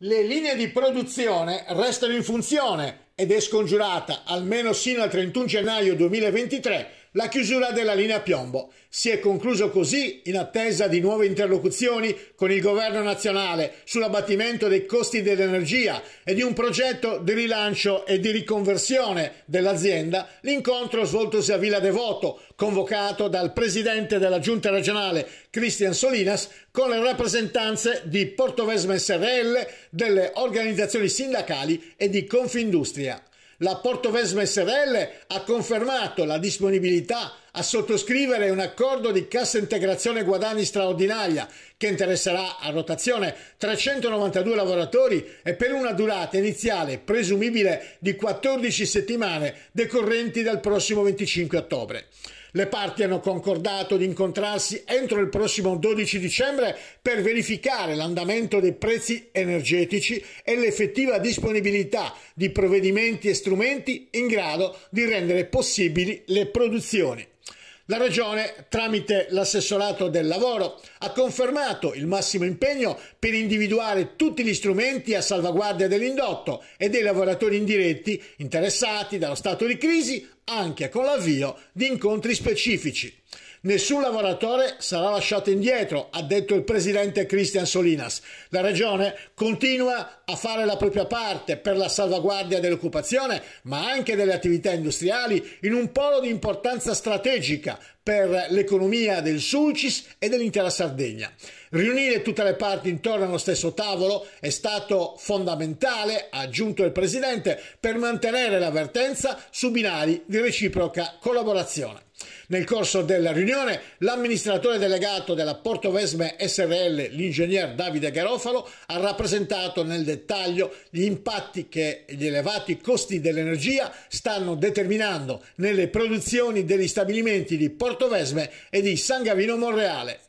Le linee di produzione restano in funzione ed è scongiurata, almeno sino al 31 gennaio 2023, la chiusura della linea Piombo. Si è concluso così, in attesa di nuove interlocuzioni con il governo nazionale sull'abbattimento dei costi dell'energia e di un progetto di rilancio e di riconversione dell'azienda, l'incontro svoltosi a Villa Devoto, convocato dal presidente della giunta regionale Cristian Solinas con le rappresentanze di Portovesme SRL, delle organizzazioni sindacali e di Confindustria la Portovesme SRL ha confermato la disponibilità a sottoscrivere un accordo di cassa integrazione guadagni straordinaria che interesserà a rotazione 392 lavoratori e per una durata iniziale presumibile di 14 settimane decorrenti dal prossimo 25 ottobre. Le parti hanno concordato di incontrarsi entro il prossimo 12 dicembre per verificare l'andamento dei prezzi energetici e l'effettiva disponibilità di provvedimenti e strumenti in grado di rendere possibili le produzioni. La Regione, tramite l'assessorato del lavoro, ha confermato il massimo impegno per individuare tutti gli strumenti a salvaguardia dell'indotto e dei lavoratori indiretti interessati dallo stato di crisi, anche con l'avvio di incontri specifici. Nessun lavoratore sarà lasciato indietro, ha detto il presidente Cristian Solinas. La regione continua a fare la propria parte per la salvaguardia dell'occupazione, ma anche delle attività industriali in un polo di importanza strategica per l'economia del Sulcis e dell'intera Sardegna. Riunire tutte le parti intorno allo stesso tavolo è stato fondamentale, ha aggiunto il Presidente, per mantenere l'avvertenza su binari di reciproca collaborazione. Nel corso della riunione, l'amministratore delegato della Porto Vesme SRL, l'ingegner Davide Garofalo, ha rappresentato nel dettaglio gli impatti che gli elevati costi dell'energia stanno determinando nelle produzioni degli stabilimenti di Portovesme Portovesme e di San Gavino Monreale.